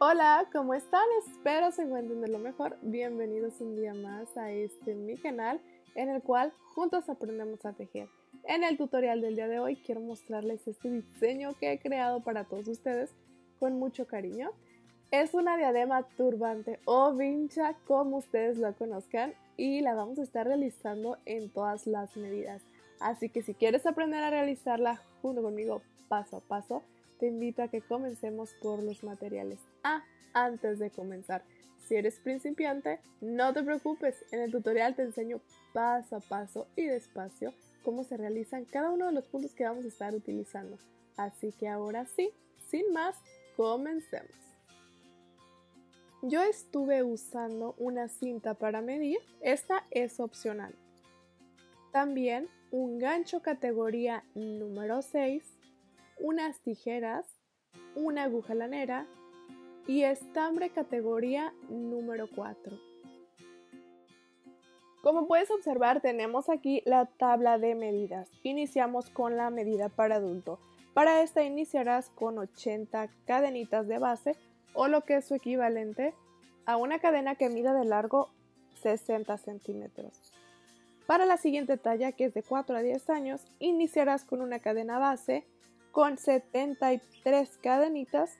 Hola, ¿cómo están? Espero se encuentren de lo mejor. Bienvenidos un día más a este mi canal en el cual juntos aprendemos a tejer. En el tutorial del día de hoy quiero mostrarles este diseño que he creado para todos ustedes con mucho cariño. Es una diadema turbante o vincha como ustedes la conozcan y la vamos a estar realizando en todas las medidas. Así que si quieres aprender a realizarla junto conmigo paso a paso, te invito a que comencemos por los materiales antes de comenzar. Si eres principiante, no te preocupes, en el tutorial te enseño paso a paso y despacio cómo se realizan cada uno de los puntos que vamos a estar utilizando. Así que ahora sí, sin más, comencemos. Yo estuve usando una cinta para medir, esta es opcional. También un gancho categoría número 6, unas tijeras, una aguja lanera, y estambre categoría número 4. Como puedes observar tenemos aquí la tabla de medidas. Iniciamos con la medida para adulto. Para esta iniciarás con 80 cadenitas de base o lo que es su equivalente a una cadena que mida de largo 60 centímetros. Para la siguiente talla, que es de 4 a 10 años, iniciarás con una cadena base con 73 cadenitas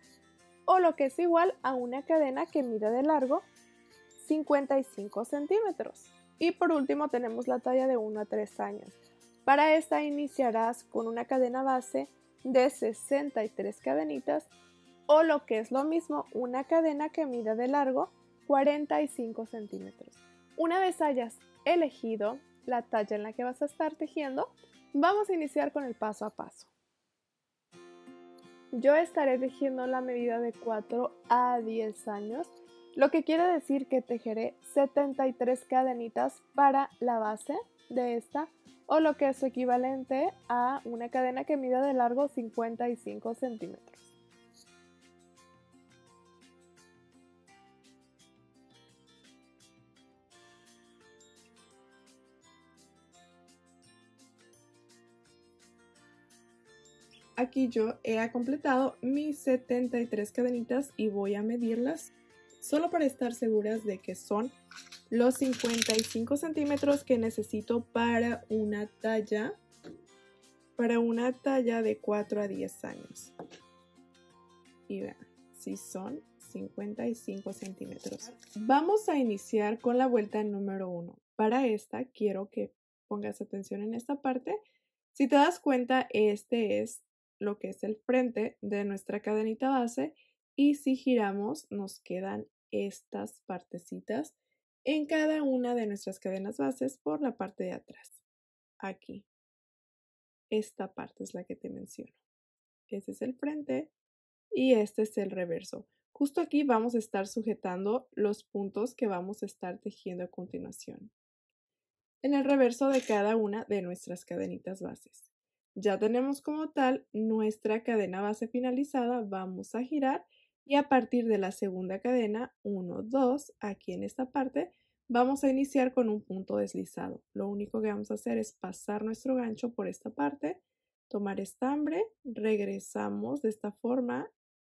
o lo que es igual a una cadena que mida de largo 55 centímetros. Y por último tenemos la talla de 1 a 3 años. Para esta iniciarás con una cadena base de 63 cadenitas o lo que es lo mismo una cadena que mida de largo 45 centímetros. Una vez hayas elegido la talla en la que vas a estar tejiendo, vamos a iniciar con el paso a paso yo estaré tejiendo la medida de 4 a 10 años, lo que quiere decir que tejeré 73 cadenitas para la base de esta o lo que es equivalente a una cadena que mida de largo 55 centímetros. Aquí yo he completado mis 73 cadenitas y voy a medirlas solo para estar seguras de que son los 55 centímetros que necesito para una talla para una talla de 4 a 10 años y vean si son 55 centímetros vamos a iniciar con la vuelta número 1 para esta quiero que pongas atención en esta parte si te das cuenta este es lo que es el frente de nuestra cadenita base y si giramos nos quedan estas partecitas en cada una de nuestras cadenas bases por la parte de atrás. Aquí. Esta parte es la que te menciono. ese es el frente y este es el reverso. Justo aquí vamos a estar sujetando los puntos que vamos a estar tejiendo a continuación. En el reverso de cada una de nuestras cadenitas bases. Ya tenemos como tal nuestra cadena base finalizada, vamos a girar y a partir de la segunda cadena, 1, 2, aquí en esta parte, vamos a iniciar con un punto deslizado. Lo único que vamos a hacer es pasar nuestro gancho por esta parte, tomar estambre, regresamos de esta forma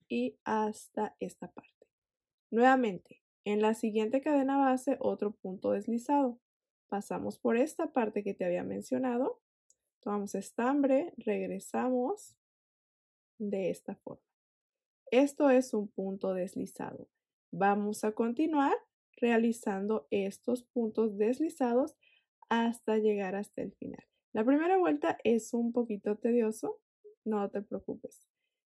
y hasta esta parte. Nuevamente, en la siguiente cadena base, otro punto deslizado. Pasamos por esta parte que te había mencionado, tomamos estambre, regresamos de esta forma. Esto es un punto deslizado. Vamos a continuar realizando estos puntos deslizados hasta llegar hasta el final. La primera vuelta es un poquito tedioso, no te preocupes.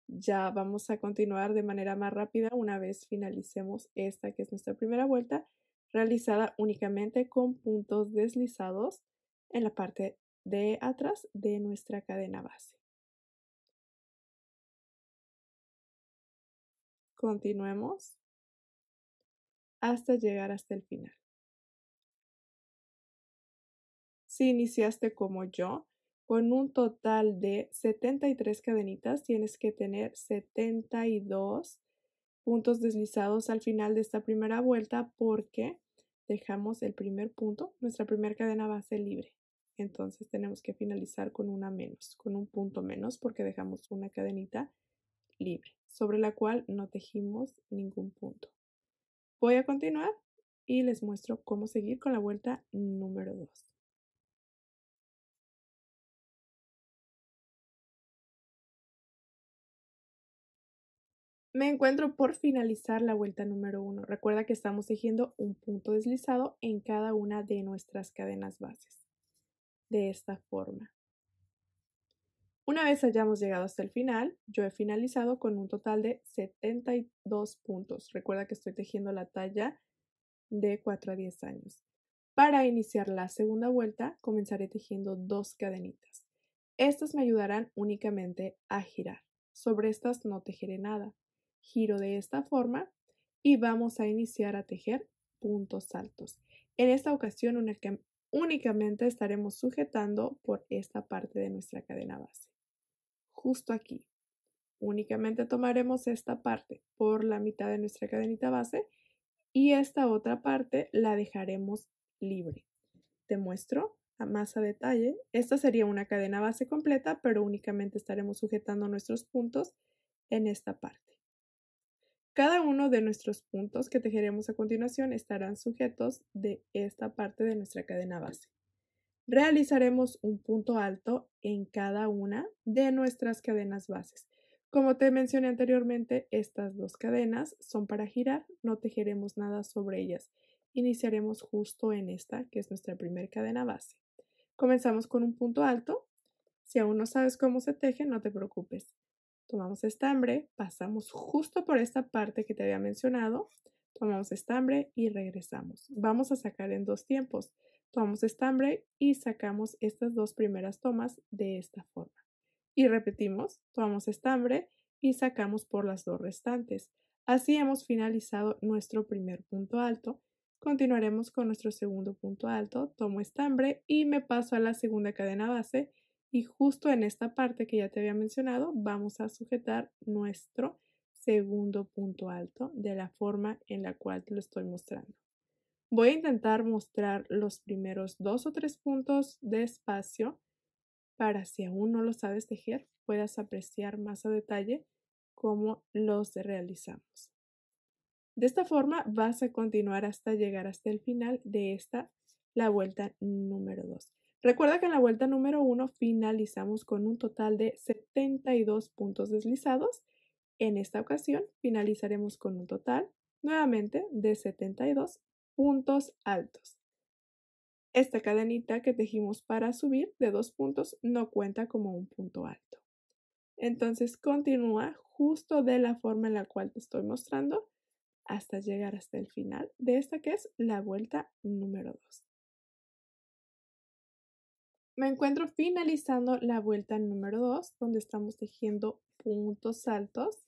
Ya vamos a continuar de manera más rápida una vez finalicemos esta que es nuestra primera vuelta realizada únicamente con puntos deslizados en la parte de atrás de nuestra cadena base. Continuemos hasta llegar hasta el final. Si iniciaste como yo, con un total de 73 cadenitas, tienes que tener 72 puntos deslizados al final de esta primera vuelta porque dejamos el primer punto, nuestra primera cadena base libre entonces tenemos que finalizar con una menos, con un punto menos porque dejamos una cadenita libre sobre la cual no tejimos ningún punto. Voy a continuar y les muestro cómo seguir con la vuelta número 2. Me encuentro por finalizar la vuelta número 1. Recuerda que estamos tejiendo un punto deslizado en cada una de nuestras cadenas bases de esta forma. Una vez hayamos llegado hasta el final, yo he finalizado con un total de 72 puntos. Recuerda que estoy tejiendo la talla de 4 a 10 años. Para iniciar la segunda vuelta, comenzaré tejiendo dos cadenitas. Estas me ayudarán únicamente a girar. Sobre estas no tejeré nada. Giro de esta forma y vamos a iniciar a tejer puntos altos. En esta ocasión una, únicamente estaremos sujetando por esta parte de nuestra cadena base, justo aquí. Únicamente tomaremos esta parte por la mitad de nuestra cadenita base y esta otra parte la dejaremos libre. Te muestro a más a detalle. Esta sería una cadena base completa, pero únicamente estaremos sujetando nuestros puntos en esta parte. Cada uno de nuestros puntos que tejeremos a continuación estarán sujetos de esta parte de nuestra cadena base. Realizaremos un punto alto en cada una de nuestras cadenas bases. Como te mencioné anteriormente, estas dos cadenas son para girar, no tejeremos nada sobre ellas. Iniciaremos justo en esta, que es nuestra primera cadena base. Comenzamos con un punto alto. Si aún no sabes cómo se teje, no te preocupes tomamos estambre, pasamos justo por esta parte que te había mencionado, tomamos estambre y regresamos. Vamos a sacar en dos tiempos. Tomamos estambre y sacamos estas dos primeras tomas de esta forma. Y repetimos, tomamos estambre y sacamos por las dos restantes. Así hemos finalizado nuestro primer punto alto. Continuaremos con nuestro segundo punto alto, tomo estambre y me paso a la segunda cadena base y justo en esta parte que ya te había mencionado, vamos a sujetar nuestro segundo punto alto de la forma en la cual te lo estoy mostrando. Voy a intentar mostrar los primeros dos o tres puntos de espacio para si aún no lo sabes tejer, puedas apreciar más a detalle cómo los realizamos. De esta forma vas a continuar hasta llegar hasta el final de esta, la vuelta número 2. Recuerda que en la vuelta número 1 finalizamos con un total de 72 puntos deslizados. En esta ocasión finalizaremos con un total nuevamente de 72 puntos altos. Esta cadenita que tejimos para subir de dos puntos no cuenta como un punto alto. Entonces continúa justo de la forma en la cual te estoy mostrando hasta llegar hasta el final de esta que es la vuelta número 2. Me encuentro finalizando la vuelta número 2, donde estamos tejiendo puntos altos.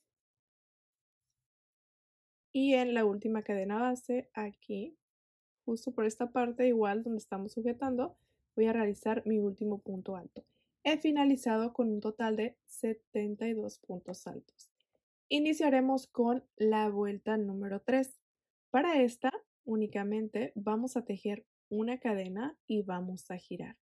Y en la última cadena base, aquí, justo por esta parte, igual donde estamos sujetando, voy a realizar mi último punto alto. He finalizado con un total de 72 puntos altos. Iniciaremos con la vuelta número 3. Para esta, únicamente vamos a tejer una cadena y vamos a girar.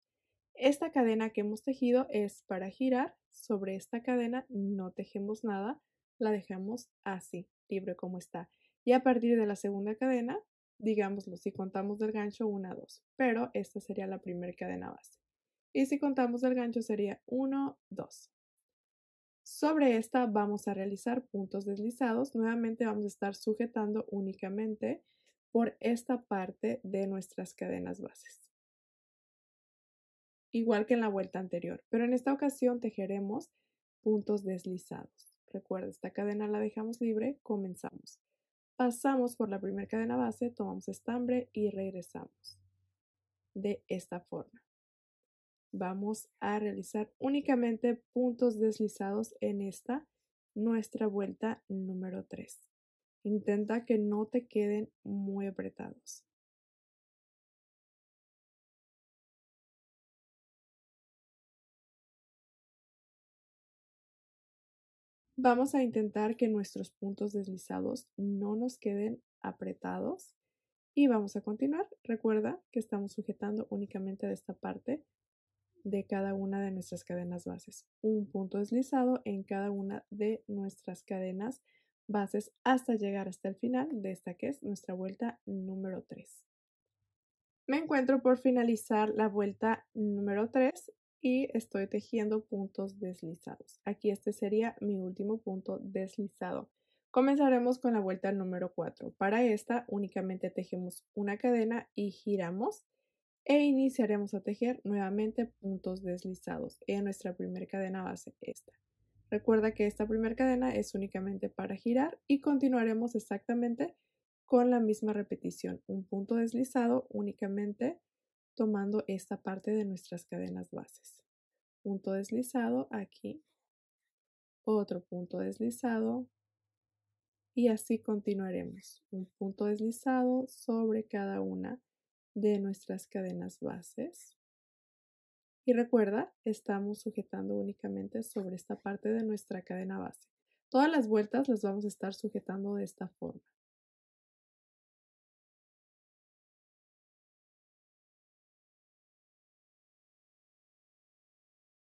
Esta cadena que hemos tejido es para girar. Sobre esta cadena no tejemos nada, la dejamos así, libre como está. Y a partir de la segunda cadena, digámoslo, si contamos del gancho 1, 2, pero esta sería la primera cadena base. Y si contamos del gancho sería 1, 2. Sobre esta vamos a realizar puntos deslizados. Nuevamente vamos a estar sujetando únicamente por esta parte de nuestras cadenas bases igual que en la vuelta anterior, pero en esta ocasión tejeremos puntos deslizados. Recuerda, esta cadena la dejamos libre, comenzamos. Pasamos por la primera cadena base, tomamos estambre y regresamos. De esta forma. Vamos a realizar únicamente puntos deslizados en esta nuestra vuelta número 3. Intenta que no te queden muy apretados. Vamos a intentar que nuestros puntos deslizados no nos queden apretados y vamos a continuar. Recuerda que estamos sujetando únicamente de esta parte de cada una de nuestras cadenas bases. Un punto deslizado en cada una de nuestras cadenas bases hasta llegar hasta el final de esta que es nuestra vuelta número 3. Me encuentro por finalizar la vuelta número 3 y estoy tejiendo puntos deslizados. Aquí este sería mi último punto deslizado. Comenzaremos con la vuelta número 4. Para esta únicamente tejemos una cadena y giramos e iniciaremos a tejer nuevamente puntos deslizados en nuestra primera cadena base, esta. Recuerda que esta primera cadena es únicamente para girar y continuaremos exactamente con la misma repetición, un punto deslizado únicamente tomando esta parte de nuestras cadenas bases. Punto deslizado aquí, otro punto deslizado y así continuaremos. Un punto deslizado sobre cada una de nuestras cadenas bases. Y recuerda, estamos sujetando únicamente sobre esta parte de nuestra cadena base. Todas las vueltas las vamos a estar sujetando de esta forma.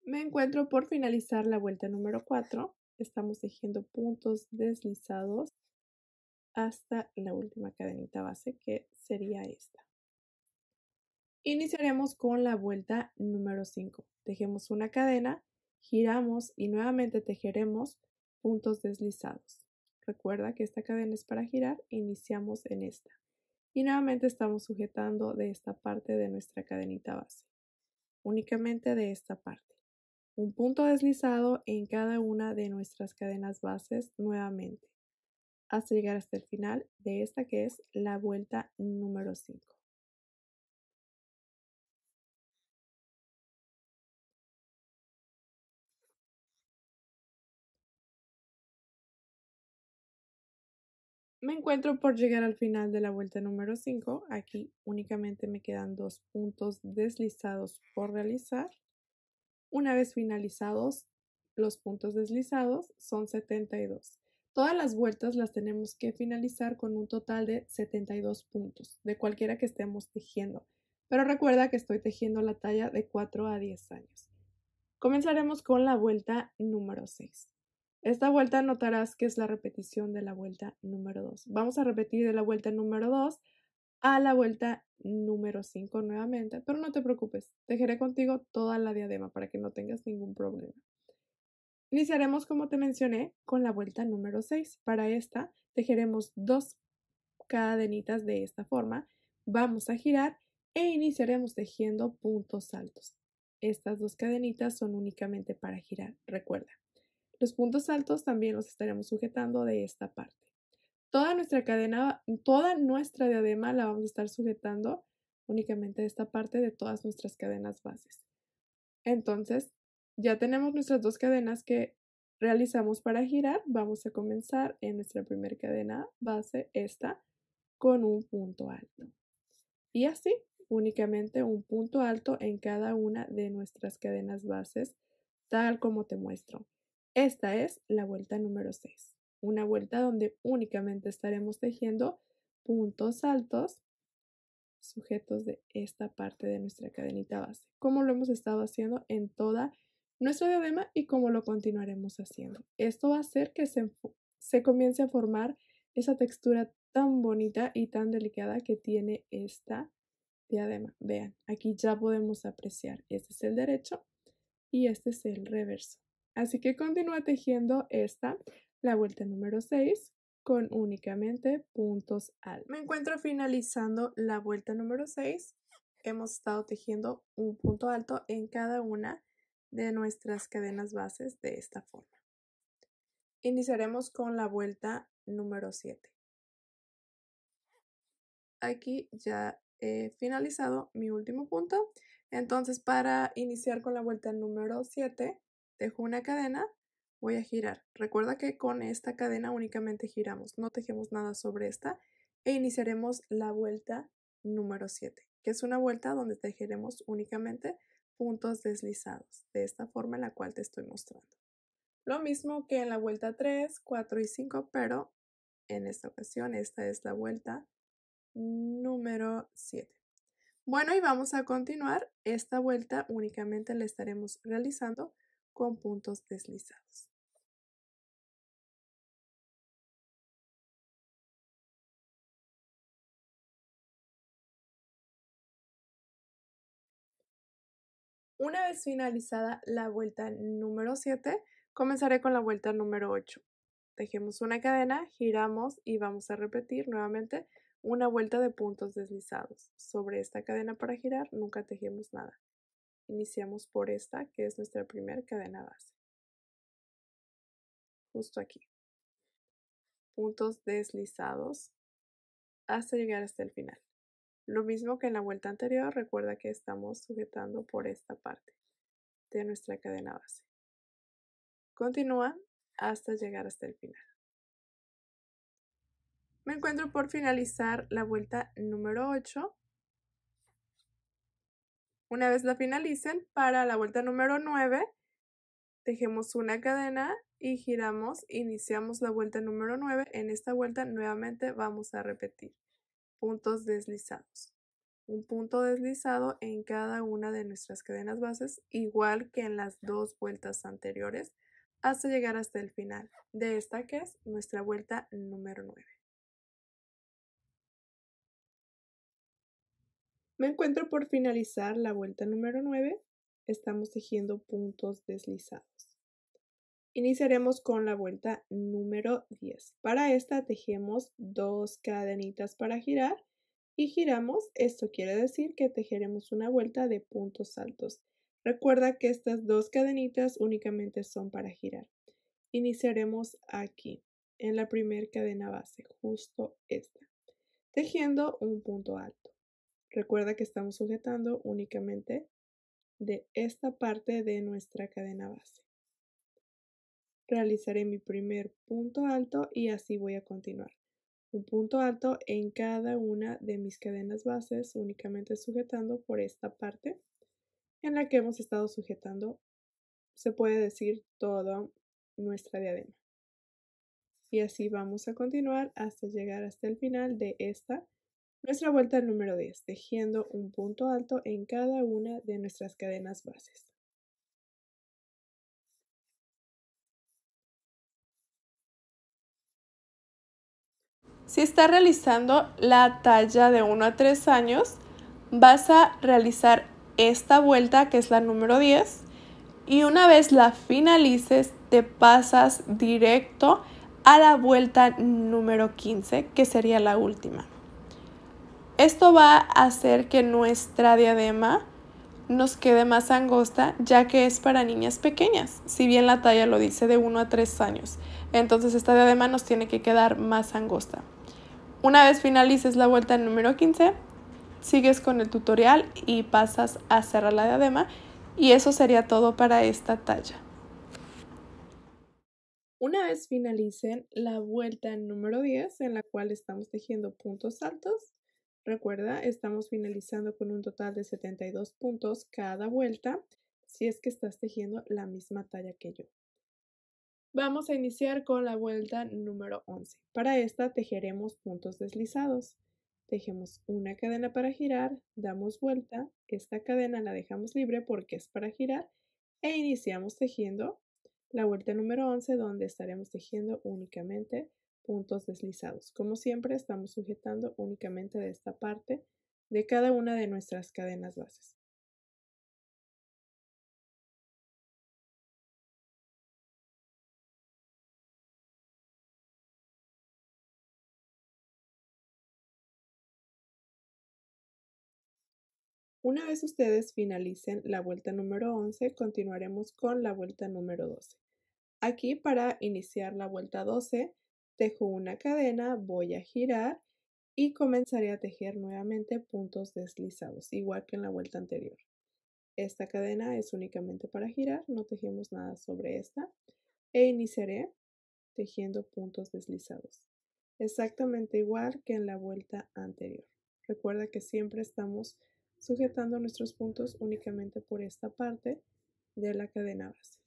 Me encuentro por finalizar la vuelta número 4. Estamos tejiendo puntos deslizados hasta la última cadenita base que sería esta. Iniciaremos con la vuelta número 5. Tejemos una cadena, giramos y nuevamente tejeremos puntos deslizados. Recuerda que esta cadena es para girar, iniciamos en esta. Y nuevamente estamos sujetando de esta parte de nuestra cadenita base, únicamente de esta parte un punto deslizado en cada una de nuestras cadenas bases nuevamente, hasta llegar hasta el final de esta que es la vuelta número 5. Me encuentro por llegar al final de la vuelta número 5. Aquí únicamente me quedan dos puntos deslizados por realizar. Una vez finalizados los puntos deslizados, son 72. Todas las vueltas las tenemos que finalizar con un total de 72 puntos, de cualquiera que estemos tejiendo. Pero recuerda que estoy tejiendo la talla de 4 a 10 años. Comenzaremos con la vuelta número 6. Esta vuelta notarás que es la repetición de la vuelta número 2. Vamos a repetir de la vuelta número 2 a la vuelta número 5 nuevamente, pero no te preocupes, tejeré contigo toda la diadema para que no tengas ningún problema. Iniciaremos, como te mencioné, con la vuelta número 6. Para esta, tejeremos dos cadenitas de esta forma, vamos a girar e iniciaremos tejiendo puntos altos. Estas dos cadenitas son únicamente para girar, recuerda. Los puntos altos también los estaremos sujetando de esta parte toda nuestra cadena, toda nuestra diadema la vamos a estar sujetando únicamente esta parte de todas nuestras cadenas bases. Entonces, ya tenemos nuestras dos cadenas que realizamos para girar. Vamos a comenzar en nuestra primera cadena base, esta, con un punto alto. Y así, únicamente un punto alto en cada una de nuestras cadenas bases, tal como te muestro. Esta es la vuelta número 6 una vuelta donde únicamente estaremos tejiendo puntos altos sujetos de esta parte de nuestra cadenita base, como lo hemos estado haciendo en toda nuestra diadema y como lo continuaremos haciendo. Esto va a hacer que se, comience a formar esa textura tan bonita y tan delicada que tiene esta diadema. Vean, aquí ya podemos apreciar, este es el derecho y este es el reverso. Así que continúa tejiendo esta la vuelta número 6 con únicamente puntos altos. Me encuentro finalizando la vuelta número 6. Hemos estado tejiendo un punto alto en cada una de nuestras cadenas bases de esta forma. Iniciaremos con la vuelta número 7. Aquí ya he finalizado mi último punto. Entonces, para iniciar con la vuelta número 7, dejo una cadena Voy a girar. Recuerda que con esta cadena únicamente giramos, no tejemos nada sobre esta e iniciaremos la vuelta número 7, que es una vuelta donde tejeremos únicamente puntos deslizados, de esta forma en la cual te estoy mostrando. Lo mismo que en la vuelta 3, 4 y 5, pero en esta ocasión esta es la vuelta número 7. Bueno, y vamos a continuar. Esta vuelta únicamente la estaremos realizando con puntos deslizados. Una vez finalizada la vuelta número 7, comenzaré con la vuelta número 8. Tejemos una cadena, giramos y vamos a repetir nuevamente una vuelta de puntos deslizados. Sobre esta cadena para girar nunca tejemos nada. Iniciamos por esta, que es nuestra primera cadena base. Justo aquí. Puntos deslizados hasta llegar hasta el final. Lo mismo que en la vuelta anterior, recuerda que estamos sujetando por esta parte de nuestra cadena base. Continúa hasta llegar hasta el final. Me encuentro por finalizar la vuelta número 8. Una vez la finalicen, para la vuelta número 9, dejemos una cadena y giramos, iniciamos la vuelta número 9. En esta vuelta nuevamente vamos a repetir puntos deslizados. Un punto deslizado en cada una de nuestras cadenas bases, igual que en las dos vueltas anteriores, hasta llegar hasta el final de esta que es nuestra vuelta número 9. Me encuentro por finalizar la vuelta número 9. Estamos tejiendo puntos deslizados. Iniciaremos con la vuelta número 10. Para esta tejemos dos cadenitas para girar y giramos. Esto quiere decir que tejeremos una vuelta de puntos altos. Recuerda que estas dos cadenitas únicamente son para girar. Iniciaremos aquí, en la primera cadena base, justo esta, tejiendo un punto alto. Recuerda que estamos sujetando únicamente de esta parte de nuestra cadena base realizaré mi primer punto alto y así voy a continuar. Un punto alto en cada una de mis cadenas bases únicamente sujetando por esta parte en la que hemos estado sujetando, se puede decir, toda nuestra diadema. Y así vamos a continuar hasta llegar hasta el final de esta, nuestra vuelta número 10, tejiendo un punto alto en cada una de nuestras cadenas bases. Si estás realizando la talla de 1 a 3 años, vas a realizar esta vuelta que es la número 10 y una vez la finalices te pasas directo a la vuelta número 15 que sería la última. Esto va a hacer que nuestra diadema nos quede más angosta ya que es para niñas pequeñas, si bien la talla lo dice de 1 a 3 años. Entonces esta diadema nos tiene que quedar más angosta. Una vez finalices la vuelta número 15, sigues con el tutorial y pasas a cerrar la diadema y eso sería todo para esta talla. Una vez finalicen la vuelta número 10 en la cual estamos tejiendo puntos altos, recuerda, estamos finalizando con un total de 72 puntos cada vuelta si es que estás tejiendo la misma talla que yo. Vamos a iniciar con la vuelta número 11. Para esta tejeremos puntos deslizados. Tejemos una cadena para girar, damos vuelta, esta cadena la dejamos libre porque es para girar e iniciamos tejiendo la vuelta número 11 donde estaremos tejiendo únicamente puntos deslizados. Como siempre estamos sujetando únicamente de esta parte de cada una de nuestras cadenas bases. Una vez ustedes finalicen la vuelta número 11, continuaremos con la vuelta número 12. Aquí para iniciar la vuelta 12, tejo una cadena, voy a girar y comenzaré a tejer nuevamente puntos deslizados, igual que en la vuelta anterior. Esta cadena es únicamente para girar, no tejemos nada sobre esta e iniciaré tejiendo puntos deslizados, exactamente igual que en la vuelta anterior. Recuerda que siempre estamos sujetando nuestros puntos únicamente por esta parte de la cadena base.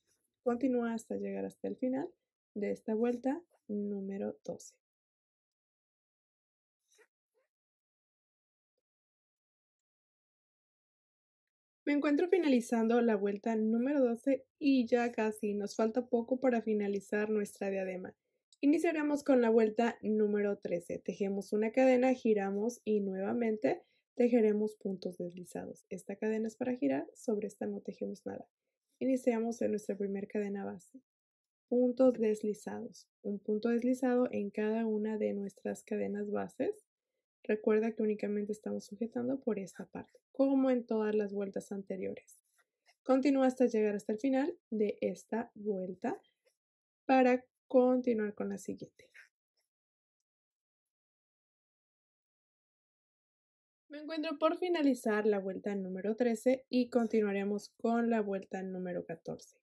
Continúa hasta llegar hasta el final de esta vuelta número 12. Me encuentro finalizando la vuelta número 12 y ya casi nos falta poco para finalizar nuestra diadema. Iniciaremos con la vuelta número 13. Tejemos una cadena, giramos y nuevamente tejeremos puntos deslizados. Esta cadena es para girar, sobre esta no tejemos nada. Iniciamos en nuestra primera cadena base. Puntos deslizados. Un punto deslizado en cada una de nuestras cadenas bases. Recuerda que únicamente estamos sujetando por esta parte, como en todas las vueltas anteriores. Continúa hasta llegar hasta el final de esta vuelta para continuar con la siguiente. encuentro por finalizar la vuelta número 13 y continuaremos con la vuelta número 14.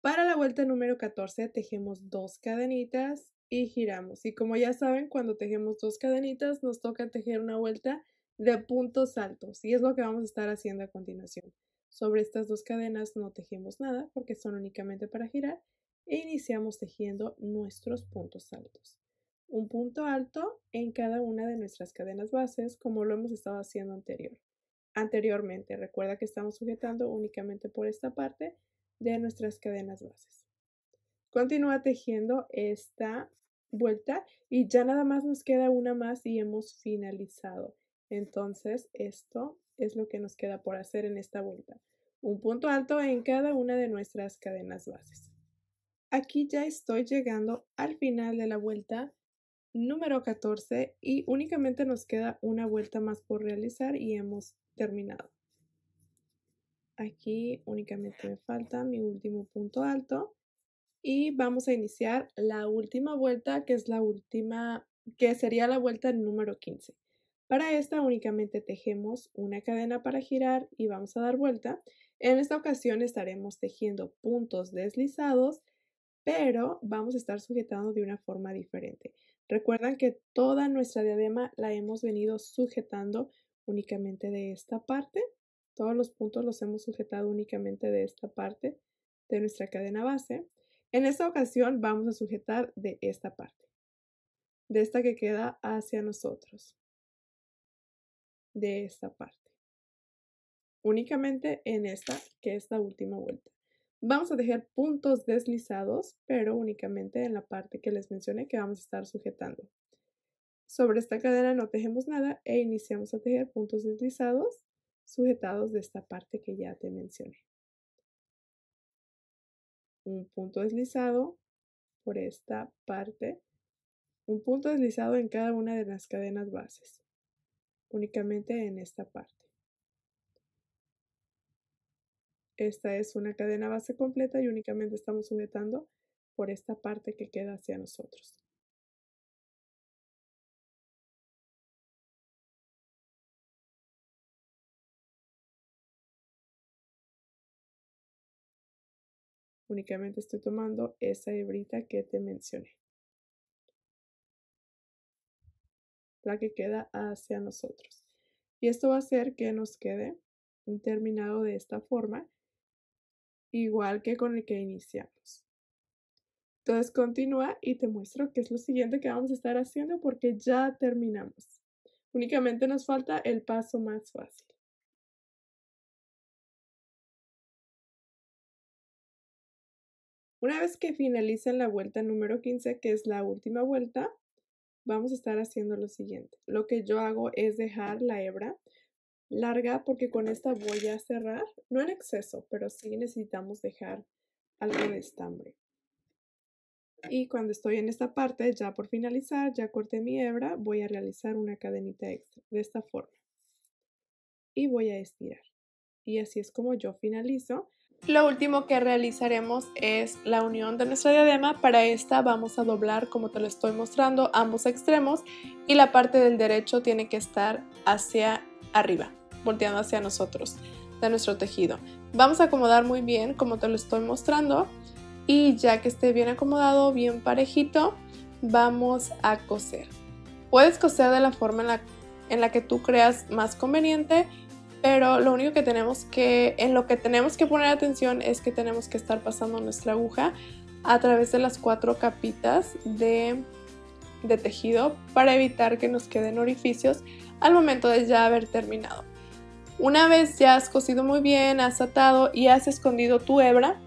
Para la vuelta número 14 tejemos dos cadenitas y giramos. Y como ya saben, cuando tejemos dos cadenitas nos toca tejer una vuelta de puntos altos y es lo que vamos a estar haciendo a continuación. Sobre estas dos cadenas no tejemos nada porque son únicamente para girar e iniciamos tejiendo nuestros puntos altos un punto alto en cada una de nuestras cadenas bases, como lo hemos estado haciendo anterior. anteriormente. Recuerda que estamos sujetando únicamente por esta parte de nuestras cadenas bases. Continúa tejiendo esta vuelta y ya nada más nos queda una más y hemos finalizado. Entonces, esto es lo que nos queda por hacer en esta vuelta. Un punto alto en cada una de nuestras cadenas bases. Aquí ya estoy llegando al final de la vuelta número 14 y únicamente nos queda una vuelta más por realizar y hemos terminado. Aquí únicamente me falta mi último punto alto y vamos a iniciar la última vuelta que es la última que sería la vuelta número 15. Para esta únicamente tejemos una cadena para girar y vamos a dar vuelta. En esta ocasión estaremos tejiendo puntos deslizados, pero vamos a estar sujetando de una forma diferente. Recuerdan que toda nuestra diadema la hemos venido sujetando únicamente de esta parte. Todos los puntos los hemos sujetado únicamente de esta parte de nuestra cadena base. En esta ocasión vamos a sujetar de esta parte, de esta que queda hacia nosotros, de esta parte, únicamente en esta que es la última vuelta. Vamos a tejer puntos deslizados, pero únicamente en la parte que les mencioné que vamos a estar sujetando. Sobre esta cadena no tejemos nada e iniciamos a tejer puntos deslizados sujetados de esta parte que ya te mencioné. Un punto deslizado por esta parte, un punto deslizado en cada una de las cadenas bases, únicamente en esta parte. Esta es una cadena base completa y únicamente estamos sujetando por esta parte que queda hacia nosotros. Únicamente estoy tomando esa hebrita que te mencioné. La que queda hacia nosotros. Y esto va a hacer que nos quede terminado de esta forma igual que con el que iniciamos. Entonces continúa y te muestro qué es lo siguiente que vamos a estar haciendo porque ya terminamos. Únicamente nos falta el paso más fácil. Una vez que finalizan la vuelta número 15, que es la última vuelta, vamos a estar haciendo lo siguiente. Lo que yo hago es dejar la hebra larga porque con esta voy a cerrar, no en exceso, pero sí necesitamos dejar algo de estambre. Y cuando estoy en esta parte, ya por finalizar, ya corté mi hebra, voy a realizar una cadenita extra de esta forma. Y voy a estirar. Y así es como yo finalizo. Lo último que realizaremos es la unión de nuestra diadema. Para esta vamos a doblar, como te lo estoy mostrando, ambos extremos y la parte del derecho tiene que estar hacia arriba, volteando hacia nosotros, de nuestro tejido. Vamos a acomodar muy bien como te lo estoy mostrando y ya que esté bien acomodado, bien parejito, vamos a coser. Puedes coser de la forma en la, en la que tú creas más conveniente, pero lo único que tenemos que, en lo que tenemos que poner atención es que tenemos que estar pasando nuestra aguja a través de las cuatro capitas de, de tejido para evitar que nos queden orificios al momento de ya haber terminado. Una vez ya has cosido muy bien, has atado y has escondido tu hebra,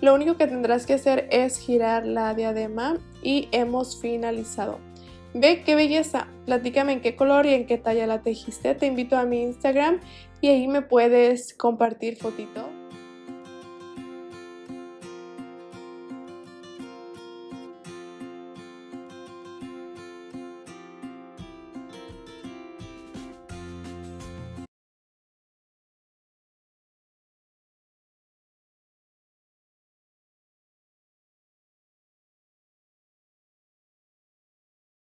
lo único que tendrás que hacer es girar la diadema y hemos finalizado. Ve qué belleza, platícame en qué color y en qué talla la tejiste, te invito a mi Instagram y ahí me puedes compartir fotito.